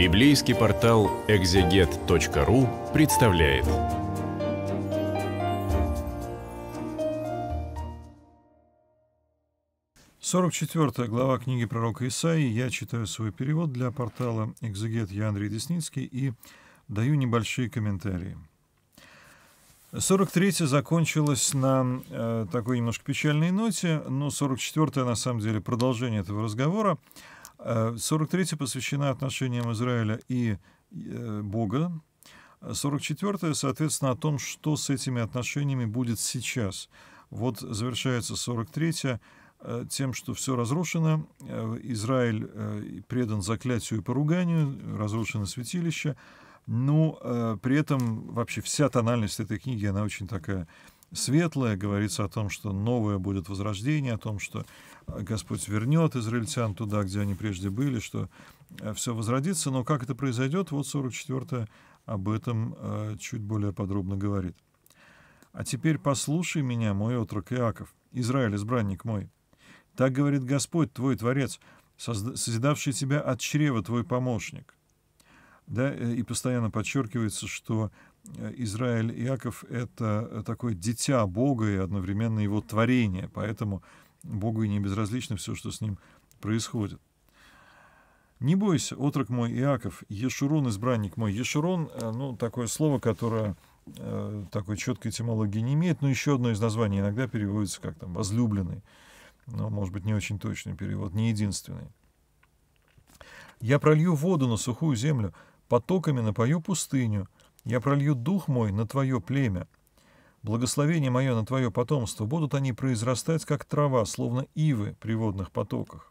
Библейский портал экзегет.ру представляет. Сорок четвертая глава книги пророка Исаии. Я читаю свой перевод для портала «Экзегет». Я Андрей Десницкий и даю небольшие комментарии. 43-я закончилась на э, такой немножко печальной ноте, но 44-я на самом деле продолжение этого разговора. 43 э, посвящена отношениям Израиля и э, Бога. 44 э, соответственно, о том, что с этими отношениями будет сейчас. Вот завершается 43 тем, что все разрушено, Израиль предан заклятию и поруганию, разрушено святилище, но ну, при этом вообще вся тональность этой книги, она очень такая светлое, говорится о том, что новое будет возрождение, о том, что Господь вернет израильтян туда, где они прежде были, что э, все возродится, но как это произойдет, вот 44 об этом э, чуть более подробно говорит. «А теперь послушай меня, мой отрок Иаков, Израиль, избранник мой. Так говорит Господь, твой Творец, созидавший тебя от чрева твой помощник». Да, э, и постоянно подчеркивается, что Э, Израиль Иаков — это э, такое дитя Бога и одновременно его творение, поэтому Богу и не безразлично все, что с ним происходит. «Не бойся, отрок мой Иаков, Ешурон, избранник мой». Ешурон, э, ну, такое слово, которое такой четкой этимологии не имеет, но еще одно из названий иногда переводится как там «возлюбленный», но, может быть, не очень точный перевод, не единственный. «Я пролью воду на сухую землю, потоками напою пустыню, я пролью дух мой на твое племя. Благословение мое на твое потомство. Будут они произрастать, как трава, словно ивы при водных потоках.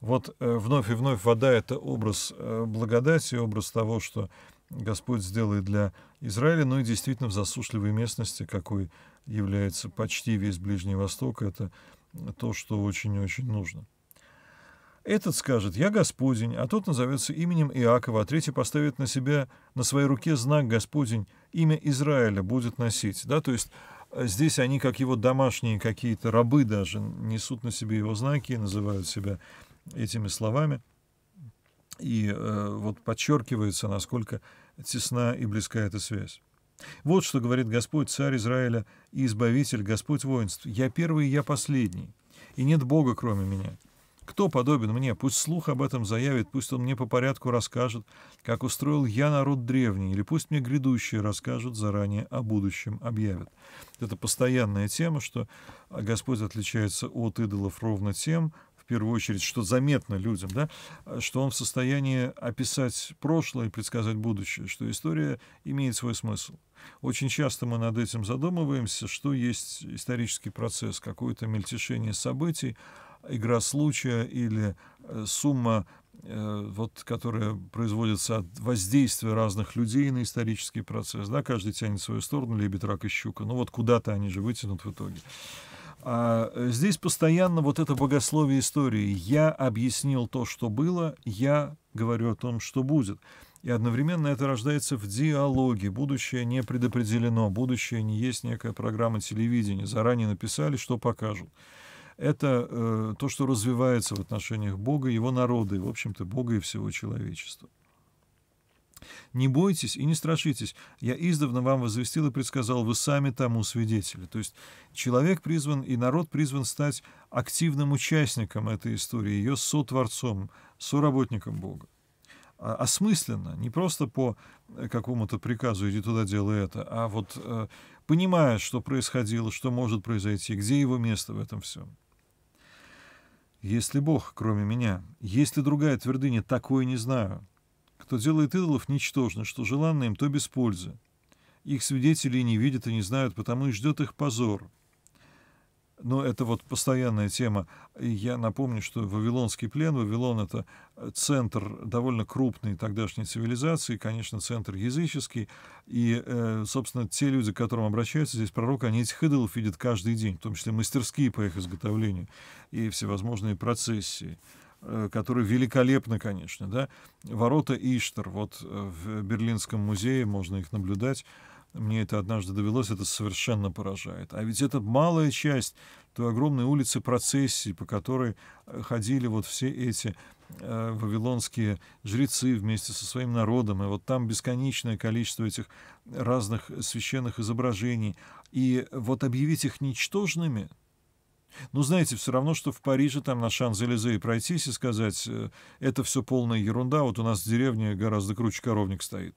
Вот э, вновь и вновь вода – это образ э, благодати, образ того, что Господь сделает для Израиля, но ну и действительно в засушливой местности, какой является почти весь Ближний Восток, это то, что очень-очень нужно. Этот скажет «Я Господень», а тот назовется именем Иакова, а третий поставит на себя, на своей руке знак «Господень», имя Израиля будет носить. Да? То есть э, здесь они, как его домашние какие-то рабы даже, несут на себе его знаки и называют себя этими словами. И э, вот подчеркивается, насколько тесна и близка эта связь. Вот что говорит Господь, царь Израиля и избавитель, Господь воинств. «Я первый я последний, и нет Бога, кроме меня». Кто подобен мне? Пусть слух об этом заявит, пусть он мне по порядку расскажет, как устроил я народ древний, или пусть мне грядущие расскажут заранее о будущем, объявят. Это постоянная тема, что Господь отличается от идолов ровно тем, в первую очередь, что заметно людям, да, что он в состоянии описать прошлое и предсказать будущее, что история имеет свой смысл. Очень часто мы над этим задумываемся, что есть исторический процесс, какое-то мельтешение событий, игра случая или э, сумма э, вот, которая производится от воздействия разных людей на исторический процесс. Да, каждый тянет свою сторону, лебедь, рак и щука. Ну вот куда-то они же вытянут в итоге. А э, здесь постоянно вот это богословие истории. Я объяснил то, что было, я говорю о том, что будет. И одновременно это рождается в диалоге. Будущее не предопределено, будущее не есть некая программа телевидения. Заранее написали, что покажут это э, то, что развивается в отношениях Бога, Его народа и, в общем-то, Бога и всего человечества. Не бойтесь и не страшитесь. Я издавна вам возвестил и предсказал, вы сами тому свидетели. То есть человек призван и народ призван стать активным участником этой истории, ее сотворцом, соработником Бога. А, осмысленно, не просто по э, какому-то приказу «иди туда, делай это», а вот э, понимая, что происходило, что может произойти, где его место в этом всем. Есть ли Бог, кроме меня? Есть ли другая твердыня? Такое не знаю. Кто делает идолов, ничтожно, что желанно им, то без пользы. Их свидетели не видят и не знают, потому и ждет их позор. Но это вот постоянная тема. Я напомню, что Вавилонский плен, Вавилон — это э, центр довольно крупной тогдашней цивилизации, конечно, центр языческий. И, э, собственно, те люди, к которым обращаются здесь пророк, они этих идолов видят каждый день, в том числе мастерские по их изготовлению и всевозможные процессии э, которые великолепны, конечно, да, ворота Иштер, вот в Берлинском музее можно их наблюдать, мне это однажды довелось, это совершенно поражает. А ведь это малая часть той огромной улицы процессии, по которой э, ходили вот все эти э, вавилонские жрецы вместе со своим народом. И вот там бесконечное количество этих разных священных изображений. И вот объявить их ничтожными, ну, знаете, все равно, что в Париже там на Шан-Зелезе пройтись и сказать, э, это все полная ерунда, вот у нас в деревне гораздо круче коровник стоит.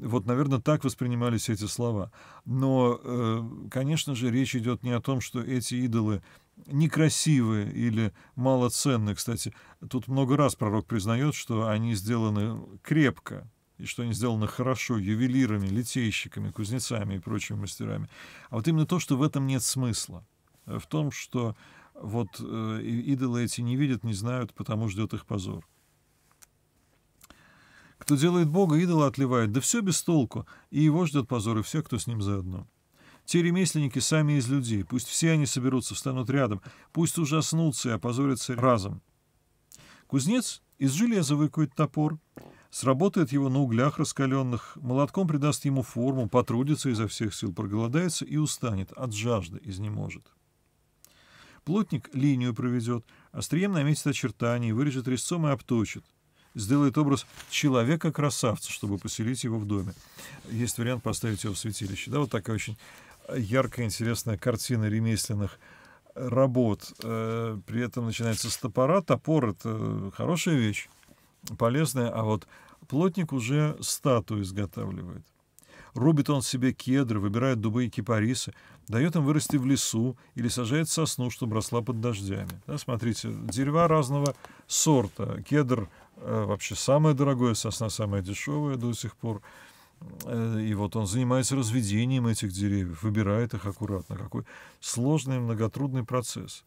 Вот, наверное, так воспринимались эти слова. Но, э, конечно же, речь идет не о том, что эти идолы некрасивые или малоценные. Кстати, тут много раз пророк признает, что они сделаны крепко, и что они сделаны хорошо ювелирами, литейщиками, кузнецами и прочими мастерами. А вот именно то, что в этом нет смысла. В том, что вот э, идолы эти не видят, не знают, потому ждет их позор. Кто делает Бога, идола отливает, да все без толку, и его ждет позор и все, кто с ним заодно. Те ремесленники сами из людей, пусть все они соберутся, встанут рядом, пусть ужаснутся и опозорятся разом. Кузнец из железа выкует топор, сработает его на углях раскаленных, молотком придаст ему форму, потрудится изо всех сил, проголодается и устанет, от жажды изнеможет. Плотник линию проведет, острием наметит очертания, вырежет резцом и обточит сделает образ человека-красавца, чтобы поселить его в доме. Есть вариант поставить его в святилище. Да, вот такая очень яркая, интересная картина ремесленных работ. Э, при этом начинается с топора. Топор — это хорошая вещь, полезная, а вот плотник уже статую изготавливает. Рубит он себе кедры, выбирает дубы и кипарисы, дает им вырасти в лесу или сажает сосну, чтобы росла под дождями. Да, смотрите, дерева разного сорта. Кедр Э, вообще самое дорогое, сосна самая дешевая до сих пор. Э, и вот он занимается разведением этих деревьев, выбирает их аккуратно. Какой сложный, многотрудный процесс.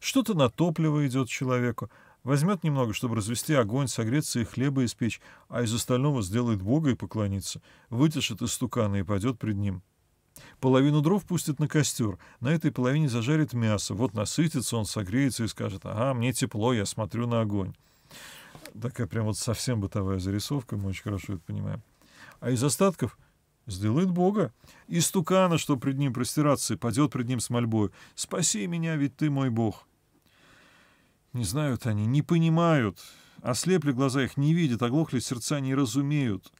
Что-то на топливо идет человеку. Возьмет немного, чтобы развести огонь, согреться и хлеба испечь, а из остального сделает Бога и поклонится. вытяжет из стукана и пойдет пред ним. Половину дров пустит на костер, на этой половине зажарит мясо. Вот насытится он, согреется и скажет, ага, мне тепло, я смотрю на огонь такая прям вот совсем бытовая зарисовка, мы очень хорошо это понимаем. А из остатков сделает Бога. И стукана, что пред ним простираться, и падет пред ним с мольбой. «Спаси меня, ведь ты мой Бог». Не знают они, не понимают. Ослепли глаза их, не видят, оглохли сердца, не разумеют.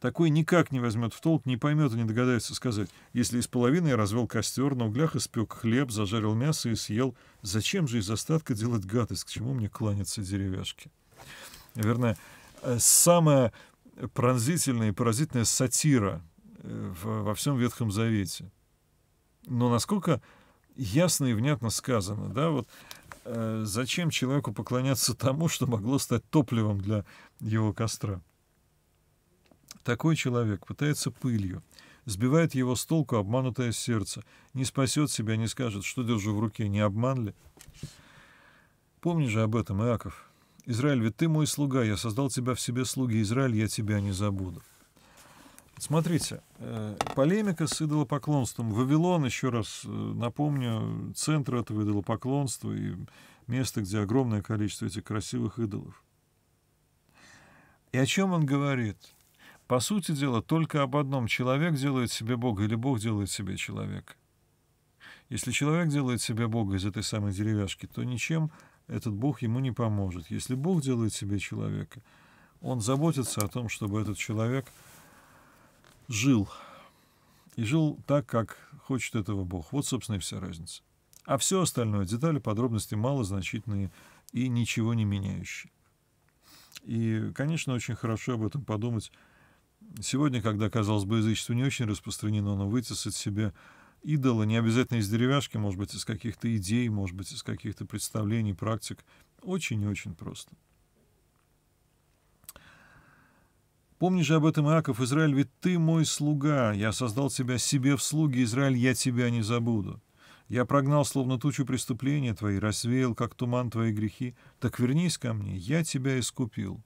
Такой никак не возьмет в толк, не поймет и не догадается сказать. Если из половины я развел костер, на углях испек хлеб, зажарил мясо и съел, зачем же из остатка делать гадость, к чему мне кланяться деревяшки?» наверное, э, самая пронзительная и поразительная сатира э, во всем Ветхом Завете. Но насколько ясно и внятно сказано, да, вот э, зачем человеку поклоняться тому, что могло стать топливом для его костра? Такой человек пытается пылью, сбивает его с толку обманутое сердце, не спасет себя, не скажет, что держу в руке, не обман ли? Помни же об этом, Иаков, Израиль, ведь ты мой слуга, я создал тебя в себе слуги, Израиль, я тебя не забуду. Смотрите, э, полемика с идолопоклонством. Вавилон, еще раз э, напомню, центр этого идолопоклонства и место, где огромное количество этих красивых идолов. И о чем он говорит? По сути дела, только об одном. Человек делает себе Бога или Бог делает себе человека. Если человек делает себе Бога из этой самой деревяшки, то ничем этот Бог ему не поможет. Если Бог делает себе человека, он заботится о том, чтобы этот человек жил. И жил так, как хочет этого Бог. Вот, собственно, и вся разница. А все остальное, детали, подробности малозначительные и ничего не меняющие. И, конечно, очень хорошо об этом подумать. Сегодня, когда, казалось бы, язычество не очень распространено, но вытесать себе идола, не обязательно из деревяшки, может быть, из каких-то идей, может быть, из каких-то представлений, практик. Очень и очень просто. Помни же об этом, Иаков, Израиль, ведь ты мой слуга, я создал тебя себе в слуги, Израиль, я тебя не забуду. Я прогнал, словно тучу, преступления твои, развеял, как туман, твои грехи. Так вернись ко мне, я тебя искупил.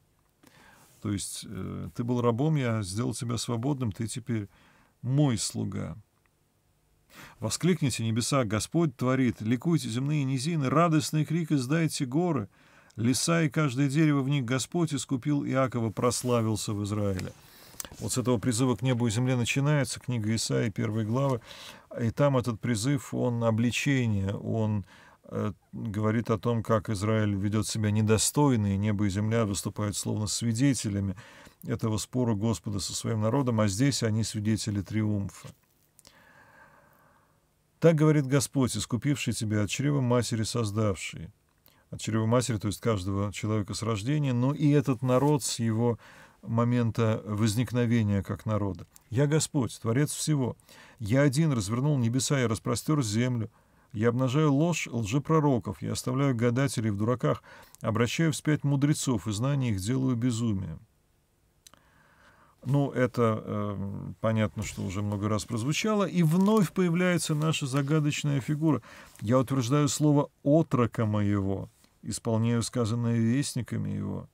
То есть э, ты был рабом, я сделал тебя свободным, ты теперь мой слуга. Воскликните, небеса, Господь творит, ликуйте земные низины, радостный крик издайте горы. Леса и каждое дерево в них Господь искупил Иакова, прославился в Израиле. Вот с этого призыва к небу и земле начинается книга Исаии, первой главы, и там этот призыв, он обличение, он э, говорит о том, как Израиль ведет себя недостойно, и небо и земля выступают словно свидетелями этого спора Господа со своим народом, а здесь они свидетели триумфа. Так говорит Господь, искупивший тебя от чрева матери создавший. От чрева матери, то есть каждого человека с рождения, но и этот народ с его момента возникновения как народа. Я Господь, Творец всего. Я один развернул небеса я распростер землю. Я обнажаю ложь лжепророков, я оставляю гадателей в дураках, обращаю вспять мудрецов и знаний их делаю безумием. Ну, это э, понятно, что уже много раз прозвучало. И вновь появляется наша загадочная фигура. Я утверждаю слово «отрока моего», исполняю сказанное вестниками его.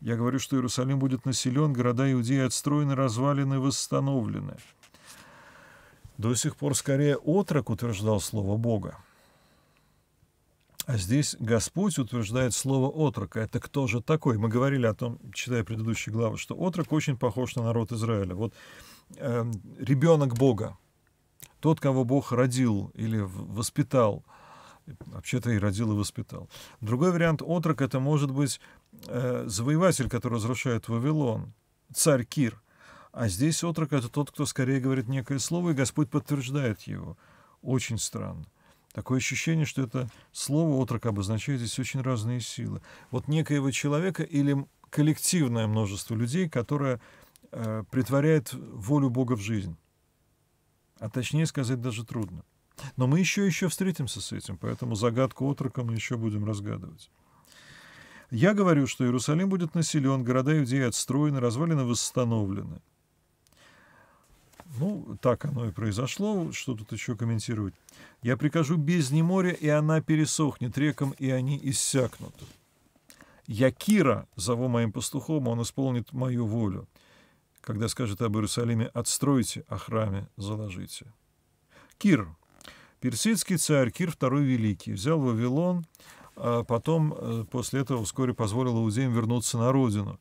Я говорю, что Иерусалим будет населен, города Иудеи отстроены, развалины, восстановлены. До сих пор скорее отрок утверждал слово Бога. А здесь Господь утверждает слово «отрока». Это кто же такой? Мы говорили о том, читая предыдущие главы, что отрок очень похож на народ Израиля. Вот э, ребенок Бога, тот, кого Бог родил или воспитал, вообще-то и родил и воспитал. Другой вариант отрок — это может быть э, завоеватель, который разрушает Вавилон, царь Кир. А здесь отрок — это тот, кто скорее говорит некое слово, и Господь подтверждает его. Очень странно. Такое ощущение, что это слово «отрок» обозначает здесь очень разные силы. Вот некоего человека или коллективное множество людей, которое э, притворяет волю Бога в жизнь. А точнее сказать даже трудно. Но мы еще еще встретимся с этим, поэтому загадку отрока мы еще будем разгадывать. Я говорю, что Иерусалим будет населен, города Иудеи отстроены, развалины восстановлены. Ну, так оно и произошло. Что тут еще комментировать? Я прикажу бездне моря, и она пересохнет рекам, и они иссякнут. Я Кира зову моим пастухом, он исполнит мою волю. Когда скажет об Иерусалиме, отстройте, о а храме заложите. Кир. Персидский царь Кир II Великий взял Вавилон, а потом, э, после этого, вскоре позволил иудеям вернуться на родину.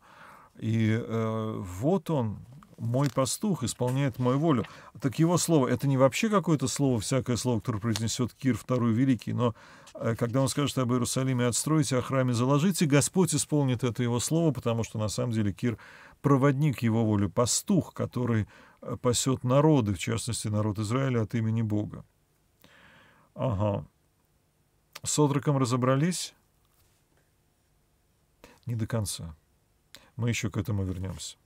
И э, вот он, мой пастух исполняет мою волю. Так его слово, это не вообще какое-то слово, всякое слово, которое произнесет Кир II Великий, но э, когда он скажет об Иерусалиме отстроите, о а храме заложите, Господь исполнит это его слово, потому что на самом деле Кир проводник его воли, пастух, который э, пасет народы, в частности, народ Израиля от имени Бога. Ага. С отроком разобрались? Не до конца. Мы еще к этому вернемся.